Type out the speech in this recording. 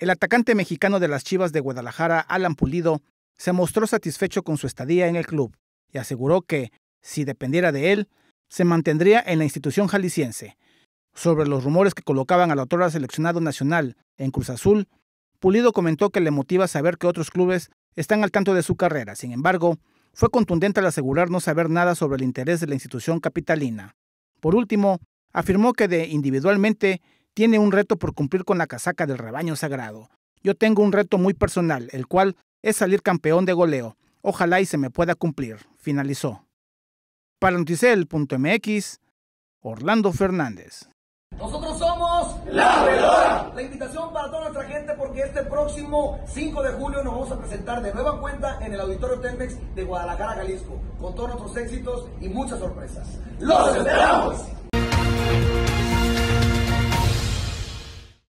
El atacante mexicano de las Chivas de Guadalajara, Alan Pulido, se mostró satisfecho con su estadía en el club y aseguró que, si dependiera de él, se mantendría en la institución jalisciense. Sobre los rumores que colocaban al autor seleccionado nacional en Cruz Azul, Pulido comentó que le motiva saber que otros clubes están al tanto de su carrera. Sin embargo, fue contundente al asegurar no saber nada sobre el interés de la institución capitalina. Por último, afirmó que de individualmente tiene un reto por cumplir con la casaca del rebaño sagrado. Yo tengo un reto muy personal, el cual es salir campeón de goleo. Ojalá y se me pueda cumplir. Finalizó. Para Noticel.mx, Orlando Fernández. Nosotros somos La La invitación para toda nuestra gente porque este próximo 5 de julio nos vamos a presentar de nueva cuenta en el Auditorio Telmex de Guadalajara, Jalisco, con todos nuestros éxitos y muchas sorpresas. ¡Los esperamos!